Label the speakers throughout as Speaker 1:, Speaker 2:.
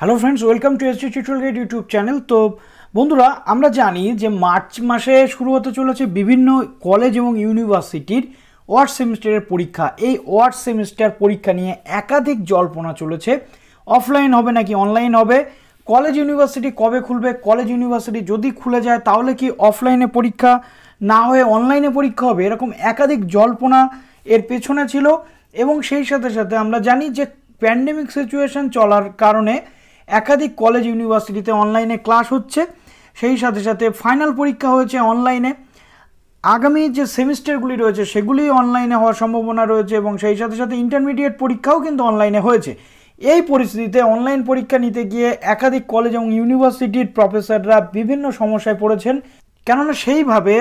Speaker 1: hello friends welcome to ST tutorial YouTube channel তো বন্ধুরা আমরা জানি যে মার্চ মাসে শুরু হতে চলেছে বিভিন্ন কলেজ এবং ইউনিভার্সিটির ওয়ার্ড সেমিস্টারের পরীক্ষা এই ওয়ার্ড সেমিস্টার পরীক্ষা নিয়ে একাধিক জল্পনা চলেছে অফলাইন হবে নাকি অনলাইন হবে কলেজ ইউনিভার্সিটি কবে খুলবে কলেজ ইউনিভার্সিটি যদি খুলে যায় তাহলে কি অফলাইনে পরীক্ষা না হয়ে অনলাইনে পরীক্ষা হবে এরকম একাধিক জল্পনা এর পেছনে ছিল এবং সেই সাথে সাথে আমরা জানি যে প্যান্ডেমিক সিচুয়েশন চলার কারণে একাধিক কলেজ ইউনিভার্সিটিতে অনলাইনে ক্লাস হচ্ছে সেই সাথে সাথে ফাইনাল পরীক্ষা হয়েছে অনলাইনে আগামী যে সেমিস্টারগুলি রয়েছে সেগুলি অনলাইনে হওয়ার সম্ভাবনা রয়েছে এবং সেই সাথে সাথে ইন্টারমিডিয়েট পরীক্ষাও কিন্তু অনলাইনে হয়েছে এই পরিস্থিতিতে অনলাইন পরীক্ষা নিতে গিয়ে একাধিক কলেজ এবং ইউনিভার্সিটির প্রফেসররা বিভিন্ন সমস্যায় পড়েছেন কেননা সেইভাবে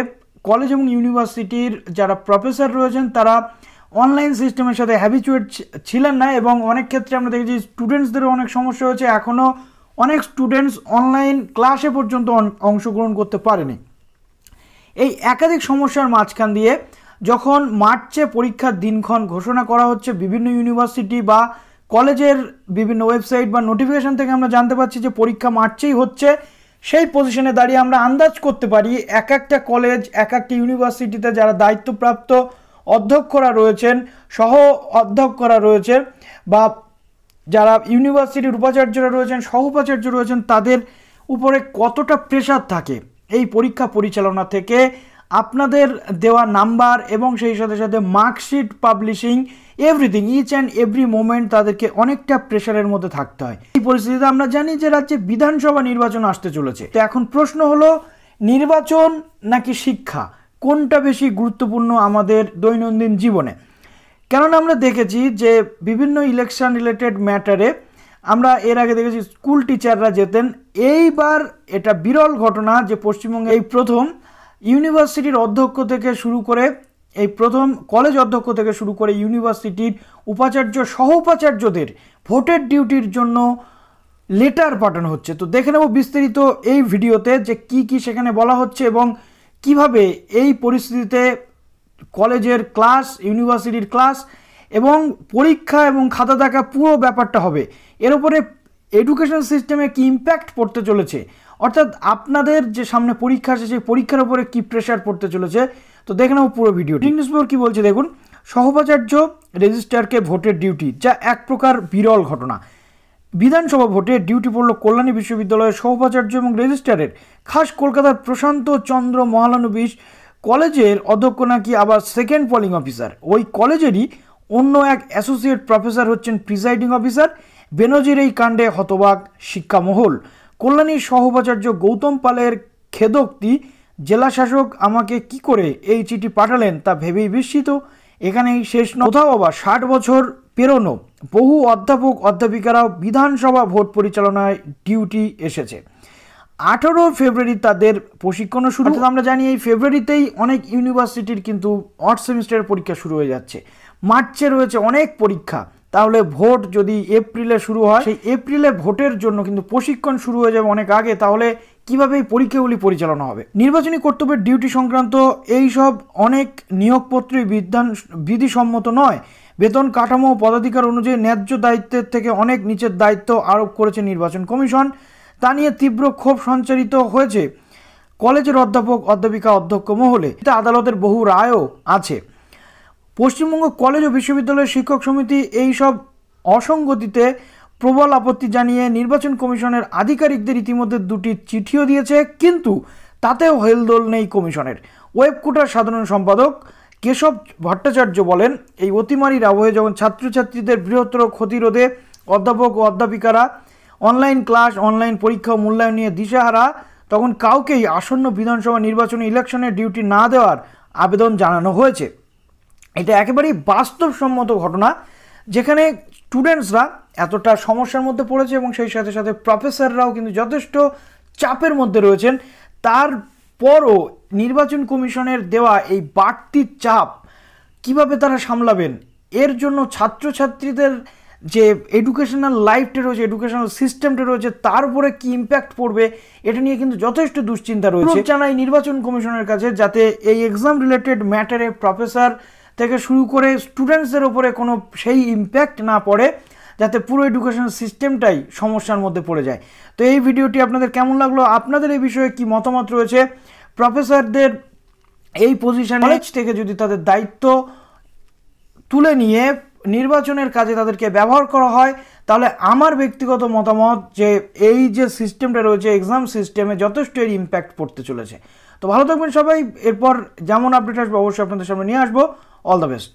Speaker 1: কলেজ এবং ইউনিভার্সিটির যারা প্রফেসর রয়েছেন তারা অনলাইন সিস্টেমের সাথে হ্যাবিচুয়েট ছিলেন না এবং অনেক ক্ষেত্রে আমরা দেখেছি স্টুডেন্টসদেরও অনেক সমস্যা হয়েছে এখনও অনেক স্টুডেন্টস অনলাইন ক্লাসে পর্যন্ত অংশগ্রহণ করতে পারেনি এই একাধিক সমস্যার মাঝখান দিয়ে যখন মার্চে পরীক্ষার দিনক্ষণ ঘোষণা করা হচ্ছে বিভিন্ন ইউনিভার্সিটি বা কলেজের বিভিন্ন ওয়েবসাইট বা নোটিফিকেশান থেকে আমরা জানতে পারছি যে পরীক্ষা মার্চেই হচ্ছে সেই পজিশনে দাঁড়িয়ে আমরা আন্দাজ করতে পারি এক একটা কলেজ এক একটা ইউনিভার্সিটিতে যারা দায়িত্বপ্রাপ্ত অধ্যক্ষরা রয়েছেন সহ অধ্যক্ষরা রয়েছেন বা যারা ইউনিভার্সিটির উপাচার্যরা রয়েছেন সহ উপাচার্য রয়েছেন তাদের উপরে কতটা প্রেশার থাকে এই পরীক্ষা পরিচালনা থেকে আপনাদের দেওয়া নাম্বার এবং সেই সাথে সাথে marksheet publishing everything each and every moment তাদেরকে অনেকটা প্রেশারের মধ্যে থাকতে হয় এই পরিস্থিতিতে আমরা জানি যে রাজ্যে বিধানসভা নির্বাচন আসতে চলেছে তো এখন প্রশ্ন হলো নির্বাচন নাকি শিক্ষা কোনটা বেশি গুরুত্বপূর্ণ আমাদের দৈনন্দিন জীবনে কেননা আমরা দেখেছি যে বিভিন্ন ইলেকশন রিলেটেড ম্যাটারে আমরা এর আগে দেখেছি স্কুল টিচাররা যেতেন এইবার এটা বিরল ঘটনা যে পশ্চিমবঙ্গে এই প্রথম ইউনিভার্সিটির অধ্যক্ষ থেকে শুরু করে এই প্রথম কলেজ অধ্যক্ষ থেকে শুরু করে ইউনিভার্সিটির উপাচার্য সহ উপাচার্যদের ভোটের ডিউটির জন্য লেটার পাঠানো হচ্ছে তো দেখে নেব বিস্তারিত এই ভিডিওতে যে কি কি সেখানে বলা হচ্ছে এবং কিভাবে এই পরিস্থিতিতে কলেজের ক্লাস ইউনিভার্সিটির ক্লাস এবং পরীক্ষা এবং খাতা দেখা পুরো ব্যাপারটা হবে এর উপরে এডুকেশন সিস্টেমে কি ইম্প্যাক্ট পড়তে চলেছে অর্থাৎ আপনাদের যে সামনে পরীক্ষা আছে সেই পরীক্ষার উপরে কি প্রেশার পড়তে চলেছে তো দেখে নাও পুরো ভিডিওটি নিউজ কী বলছে দেখুন সহপাচার্য রেজিস্ট্রারকে ভোটের ডিউটি যা এক প্রকার বিরল ঘটনা বিধানসভা ভোটে ডিউটি পড়ল কল্যাণী বিশ্ববিদ্যালয়ের সহপাচার্য এবং রেজিস্ট্রারের খাস কলকাতার প্রশান্ত চন্দ্র মহালানবিশ কলেজের অধ্যক্ষ নাকি আবার সেকেন্ড পলিং অফিসার ওই কলেজেরই অন্য এক অ্যাসোসিয়েট প্রফেসর হচ্ছেন প্রিজাইডিং অফিসার বেনজির এই কাণ্ডে হতবাক শিক্ষামহল কল্যাণীর সহপাচার্য গৌতম পালের খেদোক্তি জেলা শাসক আমাকে কি করে এই চিঠি পাঠালেন তা ভেবেই বিস্মিত এখানেই শেষ কোথাও আবার ষাট বছর পেরোনো বহু অধ্যাপক অধ্যাপিকারাও বিধানসভা ভোট পরিচালনায় ডিউটি এসেছে আঠারো ফেব্রুয়ারি তাদের প্রশিক্ষণও শুরু আমরা জানি এই ফেব্রুয়ারিতেই অনেক ইউনিভার্সিটির কিন্তু অর্থ সেমিস্টারের পরীক্ষা শুরু হয়ে যাচ্ছে মার্চে রয়েছে অনেক পরীক্ষা তাহলে ভোট যদি এপ্রিলে শুরু হয় সেই এপ্রিলে ভোটের জন্য কিন্তু প্রশিক্ষণ শুরু হয়ে যাবে অনেক আগে তাহলে কিভাবে এই পরীক্ষাগুলি পরিচালনা হবে নির্বাচনী কর্তব্যের ডিউটি সংক্রান্ত এই সব অনেক নিয়োগপত্রই বিধান বিধিসম্মত নয় বেতন কাঠামো ও পদাধিকার অনুযায়ী ন্যায্য দায়িত্বের থেকে অনেক নিচের দায়িত্ব আরোপ করেছে নির্বাচন কমিশন তা নিয়ে তীব্র ক্ষোভ সঞ্চারিত হয়েছে কলেজের অধ্যাপক অধ্যাপিকা অধ্যক্ষ মহলে আদালতের বহু রায়ও আছে পশ্চিমবঙ্গ কলেজ ও বিশ্ববিদ্যালয়ের শিক্ষক সমিতি এই সব অসঙ্গতিতে প্রবল আপত্তি জানিয়ে নির্বাচন কমিশনের আধিকারিকদের ইতিমধ্যে দুটি চিঠিও দিয়েছে কিন্তু তাতেও হেলদোল নেই কমিশনের ওয়েব কোটার সাধারণ সম্পাদক কেশব ভট্টাচার্য বলেন এই অতিমারির আবহে যখন ছাত্রছাত্রীদের বৃহত্তর ক্ষতিরোধে অধ্যাপক ও অধ্যাপিকারা অনলাইন ক্লাস অনলাইন পরীক্ষা মূল্যায়ন নিয়ে দিশাহারা তখন কাউকেই আসন্ন বিধানসভা নির্বাচনী ইলেকশনের ডিউটি না দেওয়ার আবেদন জানানো হয়েছে এটা একেবারেই বাস্তবসম্মত ঘটনা যেখানে স্টুডেন্টসরা এতটা সমস্যার মধ্যে পড়েছে এবং সেই সাথে সাথে প্রফেসররাও কিন্তু যথেষ্ট চাপের মধ্যে রয়েছেন তারপরও নির্বাচন কমিশনের দেওয়া এই বাড়তি চাপ কিভাবে তারা সামলাবেন এর জন্য ছাত্রছাত্রীদের যে এডুকেশনাল লাইফটা রয়েছে এডুকেশনাল সিস্টেমটা রয়েছে তার উপরে কী ইম্প্যাক্ট পড়বে এটা নিয়ে কিন্তু যথেষ্ট দুশ্চিন্তা রয়েছে জানাই নির্বাচন কমিশনের কাছে যাতে এই এক্সাম রিলেটেড ম্যাটারে প্রফেসর থেকে শুরু করে স্টুডেন্টসদের ওপরে কোনো সেই ইম্প্যাক্ট না পড়ে যাতে পুরো এডুকেশন সিস্টেমটাই সমস্যার মধ্যে পড়ে যায় তো এই ভিডিওটি আপনাদের কেমন লাগলো আপনাদের এই বিষয়ে কি মতামত রয়েছে প্রফেসরদের এই পজিশন কলেজ থেকে যদি তাদের দায়িত্ব তুলে নিয়ে নির্বাচনের কাজে তাদেরকে ব্যবহার করা হয় তাহলে আমার ব্যক্তিগত মতামত যে এই যে সিস্টেমটা রয়েছে এক্সাম সিস্টেমে যথেষ্ট এর ইম্প্যাক্ট পড়তে চলেছে তো ভালো থাকবেন সবাই এরপর যেমন আপডেট আসবে অবশ্যই আপনাদের সামনে নিয়ে আসবো অল দ্য বেস্ট